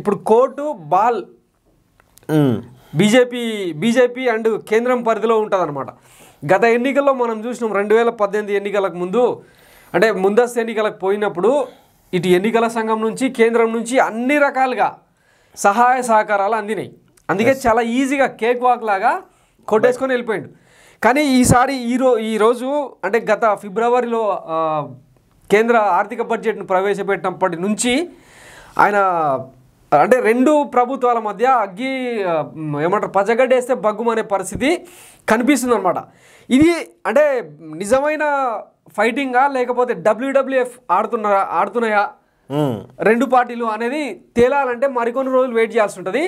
ఇప్పుడు court ball BJP BJP and కేంద్రం పరిధిలో ఉంటుంది గత ఎన్నికల్లో మనం చూసినాం రెండు వేల పద్దెనిమిది ఎన్నికలకు ముందు అంటే ముందస్తు ఎన్నికలకు పోయినప్పుడు ఇటు ఎన్నికల సంఘం నుంచి కేంద్రం నుంచి అన్ని రకాలుగా సహాయ సహకారాలు అందినాయి అందుకే చాలా ఈజీగా కేక్ వాక్ లాగా కొట్టేసుకొని వెళ్ళిపోయిండు కానీ ఈసారి ఈరో ఈరోజు అంటే గత ఫిబ్రవరిలో కేంద్ర ఆర్థిక బడ్జెట్ను ప్రవేశపెట్టినప్పటి నుంచి ఆయన అంటే రెండు ప్రభుత్వాల మధ్య అగ్గి ఏమంటారు పచ్చగడ్డేస్తే బగ్గుమనే పరిస్థితి కనిపిస్తుంది అనమాట ఇది అంటే నిజమైన ఫైటింగా లేకపోతే డబ్ల్యూడబ్ల్యూఎఫ్ ఆడుతున్నారా ఆడుతున్నాయా రెండు పార్టీలు అనేది తేలాలంటే మరికొన్ని రోజులు వెయిట్ చేయాల్సి ఉంటుంది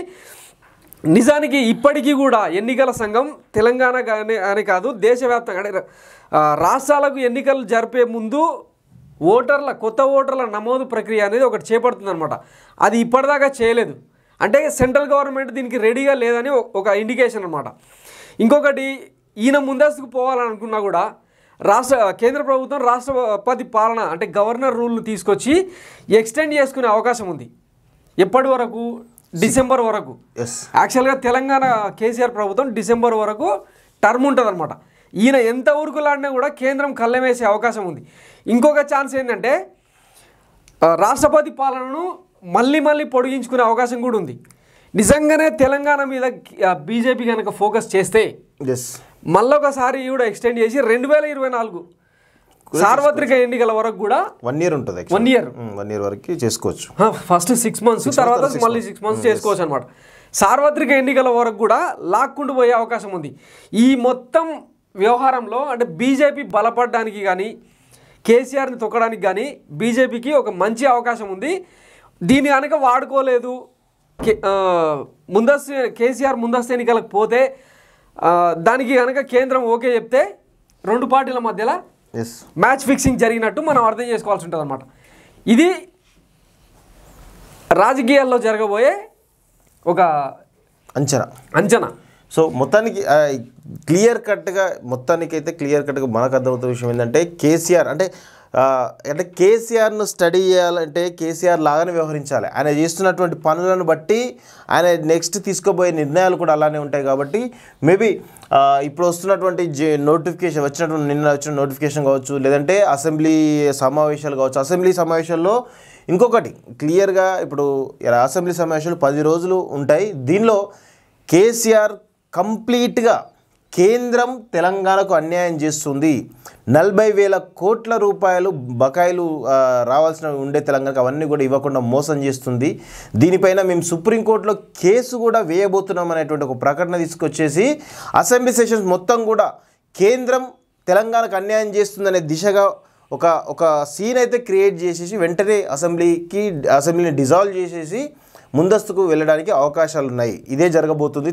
నిజానికి ఇప్పటికీ కూడా ఎన్నికల సంఘం తెలంగాణ అని కాదు దేశవ్యాప్తంగా అంటే రాష్ట్రాలకు ఎన్నికలు జరిపే ముందు ఓటర్ల కొత్త ఓటర్ల నమోదు ప్రక్రియ అనేది ఒకటి చేపడుతుందనమాట అది ఇప్పటిదాకా చేయలేదు అంటే సెంట్రల్ గవర్నమెంట్ దీనికి రెడీగా లేదని ఒక ఇండికేషన్ అనమాట ఇంకొకటి ఈయన ముందస్తుకు పోవాలనుకున్నా కూడా రాష్ట్ర కేంద్ర ప్రభుత్వం రాష్ట్రపతి పాలన అంటే గవర్నర్ రూల్ను తీసుకొచ్చి ఎక్స్టెండ్ చేసుకునే అవకాశం ఉంది ఎప్పటి వరకు డిసెంబర్ వరకు యాక్చువల్గా తెలంగాణ కేసీఆర్ ప్రభుత్వం డిసెంబర్ వరకు టర్మ్ ఉంటుంది అనమాట ఈయన ఎంత ఊరుకులాడినా కూడా కేంద్రం కళ్ళమేసే అవకాశం ఉంది ఇంకొక ఛాన్స్ ఏంటంటే రాష్ట్రపతి పాలనను మళ్ళీ మళ్ళీ పొడిగించుకునే అవకాశం కూడా ఉంది నిజంగానే తెలంగాణ మీద బీజేపీ కనుక ఫోకస్ చేస్తే మళ్ళొకసారి కూడా ఎక్స్టెండ్ చేసి రెండు వేల ఇరవై నాలుగు సార్వత్రిక ఎన్నికల వరకు కూడా వన్ ఇయర్ ఉంటుంది వన్ ఇయర్ వన్ ఇయర్ వరకు చేసుకోవచ్చు ఫస్ట్ సిక్స్ మంత్స్ తర్వాత మళ్ళీ సిక్స్ మంత్స్ చేసుకోవచ్చు అనమాట సార్వత్రిక ఎన్నికల వరకు కూడా లాక్కుండా పోయే అవకాశం ఉంది ఈ మొత్తం వ్యవహారంలో అంటే బీజేపీ బలపడడానికి కానీ కేసీఆర్ని తొక్కడానికి కానీ బీజేపీకి ఒక మంచి అవకాశం ఉంది దీన్ని కనుక వాడుకోలేదు ముందస్తు కేసీఆర్ ముందస్తు ఎన్నికలకు పోతే దానికి కనుక కేంద్రం ఓకే చెప్తే రెండు పార్టీల మధ్యలో మ్యాచ్ ఫిక్సింగ్ జరిగినట్టు మనం అర్థం చేసుకోవాల్సి ఉంటుంది అనమాట ఇది రాజకీయాల్లో జరగబోయే ఒక అంచనా అంచనా సో మొత్తానికి క్లియర్ కట్గా మొత్తానికి అయితే క్లియర్ కట్గా మనకు అర్థమవుతున్న విషయం ఏంటంటే కేసీఆర్ అంటే అంటే కేసీఆర్ను స్టడీ చేయాలంటే కేసీఆర్ లాగానే వ్యవహరించాలి ఆయన చేస్తున్నటువంటి పనులను బట్టి ఆయన నెక్స్ట్ తీసుకోబోయే నిర్ణయాలు కూడా అలానే ఉంటాయి కాబట్టి మేబీ ఇప్పుడు వస్తున్నటువంటి నోటిఫికేషన్ వచ్చినటువంటి నిన్న వచ్చిన నోటిఫికేషన్ కావచ్చు లేదంటే అసెంబ్లీ సమావేశాలు కావచ్చు అసెంబ్లీ సమావేశాల్లో ఇంకొకటి క్లియర్గా ఇప్పుడు అసెంబ్లీ సమావేశాలు పది రోజులు ఉంటాయి దీనిలో కేసీఆర్ కంప్లీట్గా కేంద్రం తెలంగాణకు అన్యాయం చేస్తుంది నలభై వేల కోట్ల రూపాయలు బకాయిలు రావాల్సిన ఉండే తెలంగాణకు అవన్నీ కూడా ఇవ్వకుండా మోసం చేస్తుంది దీనిపైన మేము సుప్రీంకోర్టులో కేసు కూడా వేయబోతున్నాం అనేటువంటి ఒక ప్రకటన తీసుకొచ్చేసి అసెంబ్లీ సెషన్స్ మొత్తం కూడా కేంద్రం తెలంగాణకు అన్యాయం చేస్తుందనే దిశగా ఒక ఒక సీన్ అయితే క్రియేట్ చేసేసి వెంటనే అసెంబ్లీకి అసెంబ్లీని డిజాల్వ్ చేసేసి ముందస్తుకు వెళ్ళడానికి అవకాశాలు ఉన్నాయి ఇదే జరగబోతుంది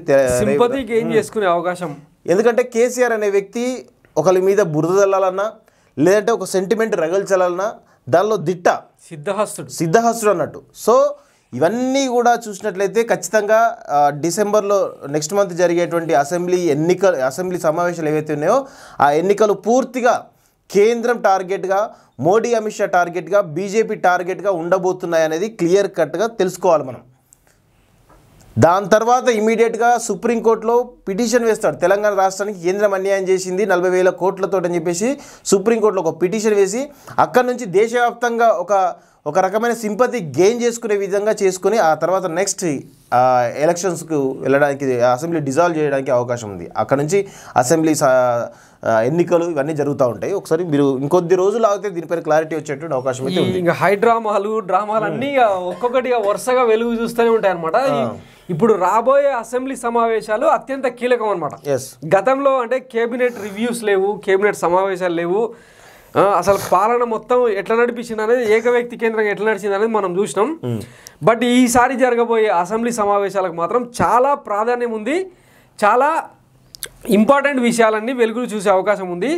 చేసుకునే అవకాశం ఎందుకంటే కేసీఆర్ అనే వ్యక్తి ఒకరి మీద బురద చల్లాలన్నా లేదంటే ఒక సెంటిమెంట్ రగల్చాలన్నా దానిలో దిట్ట సిద్ధహస్తుడు సిద్ధహస్తుడు అన్నట్టు సో ఇవన్నీ కూడా చూసినట్లయితే ఖచ్చితంగా డిసెంబర్లో నెక్స్ట్ మంత్ జరిగేటువంటి అసెంబ్లీ ఎన్నిక అసెంబ్లీ సమావేశాలు ఏవైతే ఉన్నాయో ఆ ఎన్నికలు పూర్తిగా కేంద్రం టార్గెట్గా మోడీ అమిత్ షా టార్గెట్గా బీజేపీ టార్గెట్గా ఉండబోతున్నాయనేది క్లియర్ కట్గా తెలుసుకోవాలి మనం దాని తర్వాత ఇమీడియట్గా సుప్రీంకోర్టులో పిటిషన్ వేస్తాడు తెలంగాణ రాష్ట్రానికి కేంద్రం అన్యాయం చేసింది నలభై వేల కోట్లతో అని చెప్పేసి సుప్రీంకోర్టులో ఒక పిటిషన్ వేసి అక్కడ నుంచి దేశవ్యాప్తంగా ఒక ఒక రకమైన సింపతి గెయిన్ చేసుకునే విధంగా చేసుకుని ఆ తర్వాత నెక్స్ట్ ఎలక్షన్స్కు వెళ్ళడానికి అసెంబ్లీ డిజాల్వ్ చేయడానికి అవకాశం ఉంది అక్కడ నుంచి అసెంబ్లీ ఎన్నికలు ఇవన్నీ జరుగుతూ ఉంటాయి ఒకసారి మీరు ఇంకొద్ది రోజులు ఆగితే దీనిపైన క్లారిటీ వచ్చేటువంటి అవకాశం ఉంది ఇంకా హై డ్రామాలు డ్రామాలు అన్నీ ఒక్కొక్కటిగా వరుసగా వెలుగు చూస్తూనే ఉంటాయి అనమాట ఇప్పుడు రాబోయే అసెంబ్లీ సమావేశాలు అత్యంత కీలకం అనమాట గతంలో అంటే కేబినెట్ రివ్యూస్ లేవు కేబినెట్ సమావేశాలు లేవు అసలు పాలన మొత్తం ఎట్లా నడిపించింది అనేది ఏకవ్యక్తి కేంద్రంగా ఎట్లా నడిచింది అనేది మనం చూసినాం బట్ ఈసారి జరగబోయే అసెంబ్లీ సమావేశాలకు మాత్రం చాలా ప్రాధాన్యం ఉంది చాలా ఇంపార్టెంట్ విషయాలన్నీ వెలుగులు చూసే అవకాశం ఉంది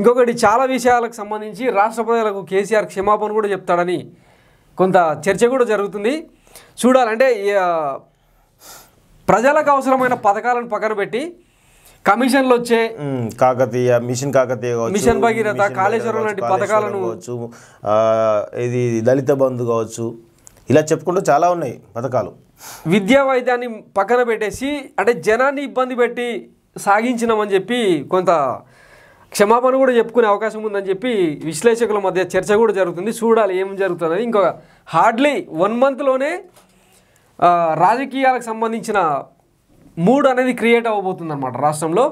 ఇంకొకటి చాలా విషయాలకు సంబంధించి రాష్ట్ర ప్రజలకు కేసీఆర్ క్షమాపణ కూడా చెప్తాడని కొంత చర్చ కూడా జరుగుతుంది చూడాలంటే ప్రజలకు అవసరమైన పథకాలను పక్కన పెట్టి కమిషన్లు వచ్చే కాకతీయ మిషన్ కాకతీయ మిషన్ భగీరథ కాళేశ్వరం లాంటి పథకాలను కావచ్చు ఇది దళిత బంధు కావచ్చు ఇలా చెప్పుకుంటూ చాలా ఉన్నాయి పథకాలు విద్యా వైద్యాన్ని పక్కన పెట్టేసి అంటే జనాన్ని ఇబ్బంది పెట్టి సాగించినామని చెప్పి కొంత క్షమాపణ కూడా చెప్పుకునే అవకాశం ఉందని చెప్పి విశ్లేషకుల మధ్య చర్చ కూడా జరుగుతుంది చూడాలి ఏం జరుగుతుంది ఇంకొక హార్డ్లీ వన్ మంత్లోనే రాజకీయాలకు సంబంధించిన మూడు అనేది క్రియేట్ అవ్వబోతుంది అనమాట రాష్ట్రంలో